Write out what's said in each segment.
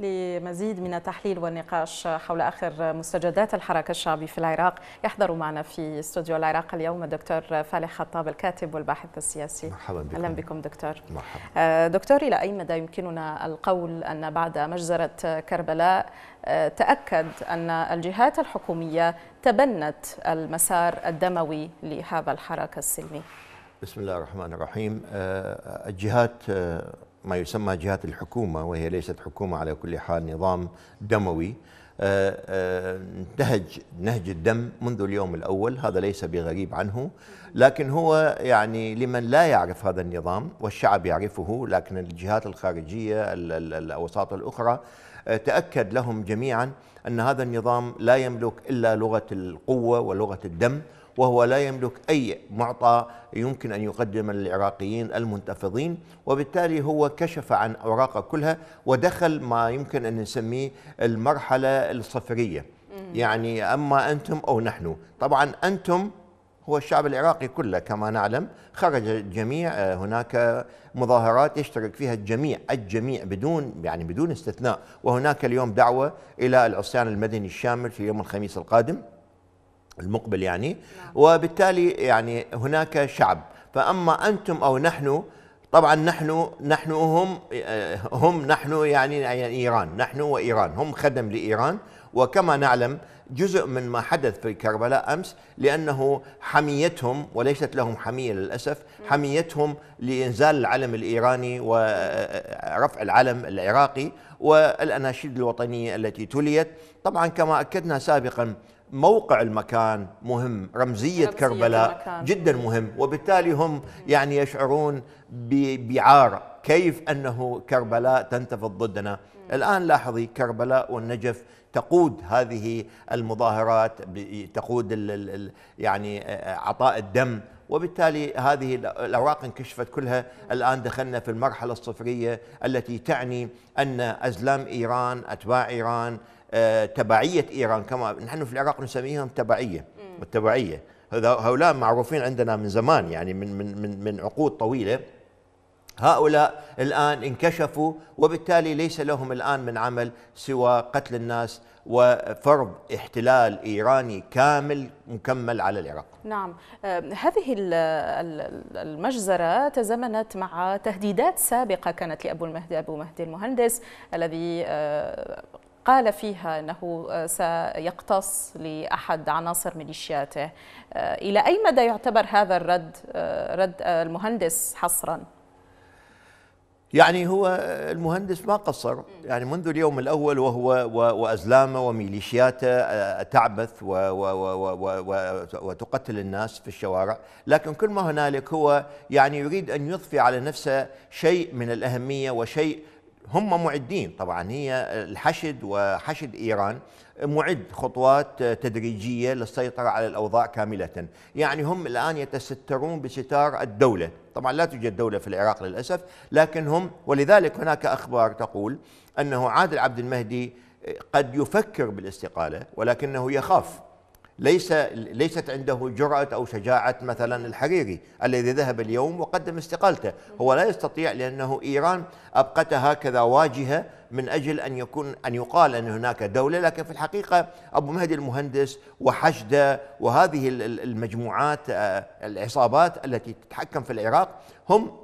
لمزيد من التحليل والنقاش حول آخر مستجدات الحركة الشعبي في العراق يحضر معنا في استوديو العراق اليوم الدكتور فالح خطاب الكاتب والباحث السياسي مرحبا بكم أهلا بكم دكتور مرحبا. آه، دكتور إلى أي مدى يمكننا القول أن بعد مجزرة كربلاء آه، تأكد أن الجهات الحكومية تبنت المسار الدموي لهذا الحراك السلمي بسم الله الرحمن الرحيم آه، الجهات ما يسمى جهات الحكومة وهي ليست حكومة على كل حال نظام دموي آه، آه، نهج نهج الدم منذ اليوم الأول هذا ليس بغريب عنه لكن هو يعني لمن لا يعرف هذا النظام والشعب يعرفه لكن الجهات الخارجية الأوساط الأخرى آه، تأكد لهم جميعا أن هذا النظام لا يملك إلا لغة القوة ولغة الدم وهو لا يملك أي معطى يمكن أن يقدم للعراقيين المنتفضين وبالتالي هو كشف عن أوراقه كلها ودخل ما يمكن أن نسميه المرحلة الصفرية يعني أما أنتم أو نحن طبعا أنتم هو الشعب العراقي كله كما نعلم خرج الجميع آه، هناك مظاهرات يشترك فيها الجميع الجميع بدون يعني بدون استثناء وهناك اليوم دعوه الى العصيان المدني الشامل في يوم الخميس القادم المقبل يعني نعم. وبالتالي يعني هناك شعب فاما انتم او نحن طبعا نحن نحن هم آه، هم نحن يعني،, يعني ايران نحن وايران هم خدم لايران وكما نعلم جزء من ما حدث في كربلاء امس لانه حميتهم وليست لهم حميه للاسف حميتهم لانزال العلم الايراني ورفع العلم العراقي والاناشيد الوطنيه التي تليت طبعا كما اكدنا سابقا موقع المكان مهم رمزية, رمزية كربلاء المكان. جدا مهم وبالتالي هم يعني يشعرون بعار كيف أنه كربلاء تنتفض ضدنا الآن لاحظي كربلاء والنجف تقود هذه المظاهرات تقود الـ الـ يعني عطاء الدم وبالتالي هذه الاوراق انكشفت كلها الان دخلنا في المرحله الصفريه التي تعني ان ازلام ايران اتباع ايران تبعيه ايران كما نحن في العراق نسميهم تبعيه والتبعيه هؤلاء معروفين عندنا من زمان يعني من من من عقود طويله هؤلاء الآن انكشفوا وبالتالي ليس لهم الآن من عمل سوى قتل الناس وفرض احتلال ايراني كامل مكمل على العراق. نعم، آه، هذه المجزره تزامنت مع تهديدات سابقه كانت لابو المهدي ابو مهدي المهندس الذي آه، قال فيها انه آه، سيقتص لاحد عناصر ميليشياته. الى اي مدى يعتبر هذا الرد رد المهندس حصرا؟ يعني هو المهندس ما قصر يعني منذ اليوم الأول وهو وأزلامه وميليشياته آه، تعبث وتقتل الناس في الشوارع لكن كل ما هنالك هو يعني يريد أن يضفي على نفسه شيء من الأهمية وشيء هم معدين طبعا هي الحشد وحشد إيران معد خطوات تدريجية للسيطرة على الأوضاع كاملة يعني هم الآن يتسترون بستار الدولة طبعا لا توجد دولة في العراق للأسف لكن هم ولذلك هناك أخبار تقول أنه عادل عبد المهدي قد يفكر بالاستقالة ولكنه يخاف ليس ليست عنده جرأة أو شجاعة مثلا الحريري الذي ذهب اليوم وقدم استقالته هو لا يستطيع لأنه إيران أبقت هكذا واجهة من أجل أن يكون أن يقال أن هناك دولة لكن في الحقيقة أبو مهدي المهندس وحشدة وهذه المجموعات آه، العصابات التي تتحكم في العراق هم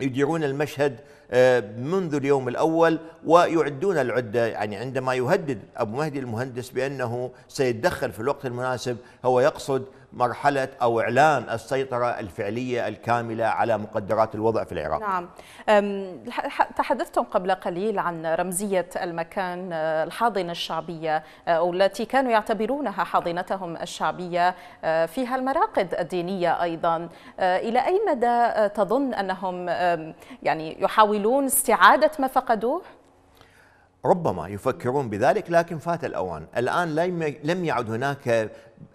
يديرون المشهد آه، منذ اليوم الأول ويعدون العدة يعني عندما يهدد أبو مهدي المهندس بأنه سيتدخل في الوقت المناسب هو يقصد مرحلة أو إعلان السيطرة الفعلية الكاملة على مقدرات الوضع في العراق نعم تحدثتم قبل قليل عن رمزية المكان آه، الحاضنة الشعبية آه، أو التي كانوا يعتبرونها حاضنتهم الشعبية فيها المراقد الدينية أيضا إلى أي مدى تظن أنهم يعني يحاولون يحاولون استعادة ما فقدوه؟ ربما يفكرون بذلك لكن فات الأوان الآن لم يعد هناك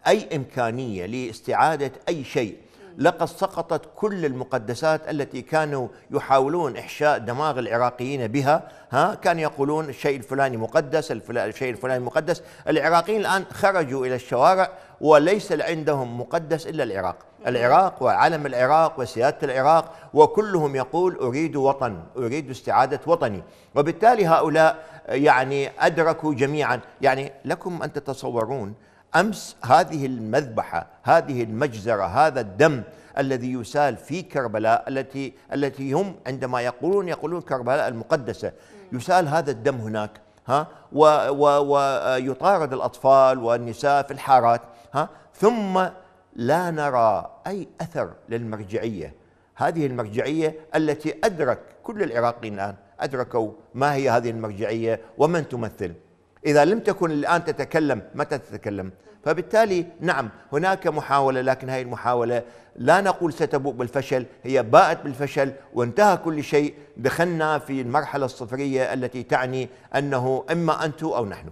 أي إمكانية لاستعادة أي شيء لقد سقطت كل المقدسات التي كانوا يحاولون إحشاء دماغ العراقيين بها ها كان يقولون الشيء الفلاني مقدس الشيء الفلاني مقدس العراقيين الآن خرجوا إلى الشوارع وليس عندهم مقدس إلا العراق العراق وعلم العراق وسيادة العراق وكلهم يقول أريد وطن أريد استعادة وطني وبالتالي هؤلاء يعني أدركوا جميعا يعني لكم أن تتصورون امس هذه المذبحه هذه المجزره هذا الدم الذي يسال في كربلاء التي التي هم عندما يقولون يقولون كربلاء المقدسه يسال هذا الدم هناك ها ويطارد الاطفال والنساء في الحارات ها ثم لا نرى اي اثر للمرجعيه هذه المرجعيه التي ادرك كل العراقيين الان ادركوا ما هي هذه المرجعيه ومن تمثل إذا لم تكن الآن تتكلم متى تتكلم فبالتالي نعم هناك محاولة لكن هذه المحاولة لا نقول ستبوء بالفشل هي باءت بالفشل وانتهى كل شيء دخلنا في المرحلة الصفرية التي تعني أنه إما أنتم أو نحن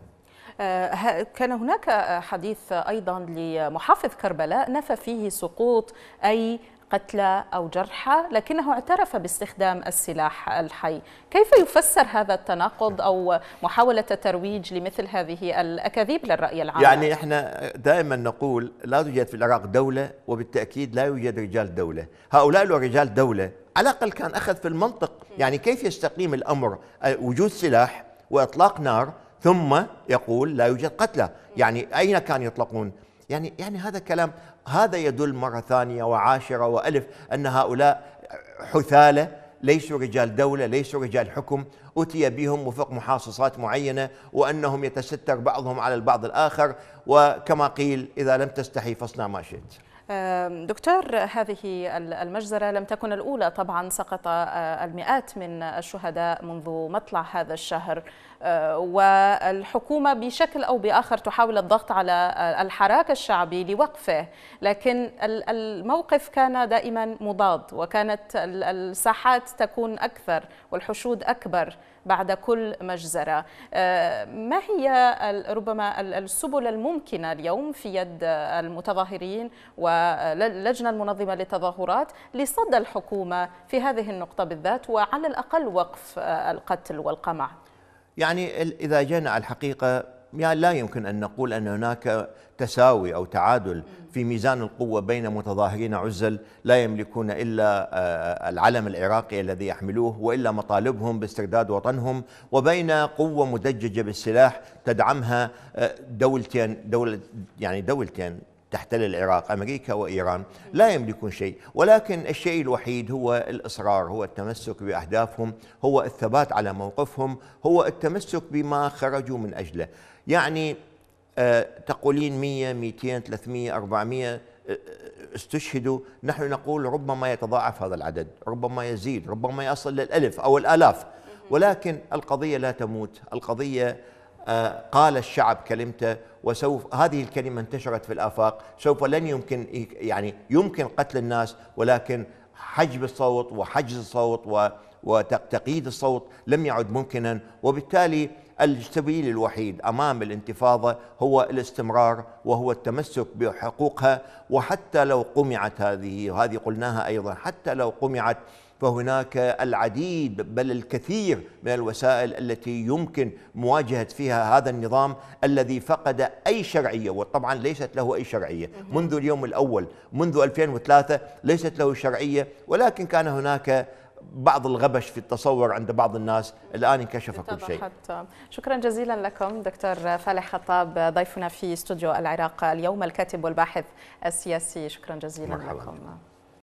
آه، كان هناك حديث أيضا لمحافظ كربلاء نفى فيه سقوط أي قتلى أو جرحى لكنه اعترف باستخدام السلاح الحي كيف يفسر هذا التناقض أو محاولة الترويج لمثل هذه الأكاذيب للرأي العام يعني إحنا دائما نقول لا يوجد في العراق دولة وبالتأكيد لا يوجد رجال دولة هؤلاء رجال دولة على الأقل كان أخذ في المنطق يعني كيف يستقيم الأمر وجود سلاح وإطلاق نار ثم يقول لا يوجد قتلى يعني أين كان يطلقون يعني يعني هذا كلام هذا يدل مرة ثانية وعاشرة وألف أن هؤلاء حثالة ليسوا رجال دولة ليسوا رجال حكم أتي بهم وفق محاصصات معينة وأنهم يتستر بعضهم على البعض الآخر وكما قيل إذا لم تستحي فاصنع ما شئت دكتور هذه المجزرة لم تكن الأولى طبعا سقط المئات من الشهداء منذ مطلع هذا الشهر والحكومة بشكل أو بآخر تحاول الضغط على الحراك الشعبي لوقفه لكن الموقف كان دائما مضاد وكانت الساحات تكون أكثر والحشود أكبر بعد كل مجزرة ما هي ربما السبل الممكنة اليوم في يد المتظاهرين و اللجنة المنظمة للتظاهرات لصدى الحكومة في هذه النقطة بالذات وعلى الأقل وقف آه، القتل والقمع يعني إذا جينا على الحقيقة يعني لا يمكن أن نقول أن هناك تساوي أو تعادل في ميزان القوة بين متظاهرين عزل لا يملكون إلا آه، العلم العراقي الذي يحملوه وإلا مطالبهم باسترداد وطنهم وبين قوة مدججة بالسلاح تدعمها آه، دولتين دولة يعني دولتين تحتل العراق أمريكا وإيران لا يملكون شيء ولكن الشيء الوحيد هو الإصرار هو التمسك بأهدافهم هو الثبات على موقفهم هو التمسك بما خرجوا من أجله يعني آه، تقولين 100 200 300 400 استشهدوا نحن نقول ربما يتضاعف هذا العدد ربما يزيد ربما يصل للألف أو الآلاف ولكن القضية لا تموت القضية آه، قال الشعب كلمته وسوف هذه الكلمة انتشرت في الآفاق سوف لن يمكن يعني يمكن قتل الناس ولكن حجب الصوت وحجز الصوت وتقييد الصوت لم يعد ممكنا وبالتالي السبيل الوحيد امام الانتفاضه هو الاستمرار وهو التمسك بحقوقها وحتى لو قمعت هذه وهذه قلناها ايضا حتى لو قمعت فهناك العديد بل الكثير من الوسائل التي يمكن مواجهة فيها هذا النظام الذي فقد أي شرعية وطبعا ليست له أي شرعية منذ اليوم الأول منذ 2003 ليست له شرعية ولكن كان هناك بعض الغبش في التصور عند بعض الناس الآن انكشف كل شيء حتى. شكرا جزيلا لكم دكتور فالح خطاب ضيفنا في استوديو العراق اليوم الكاتب والباحث السياسي شكرا جزيلا مرحبا. لكم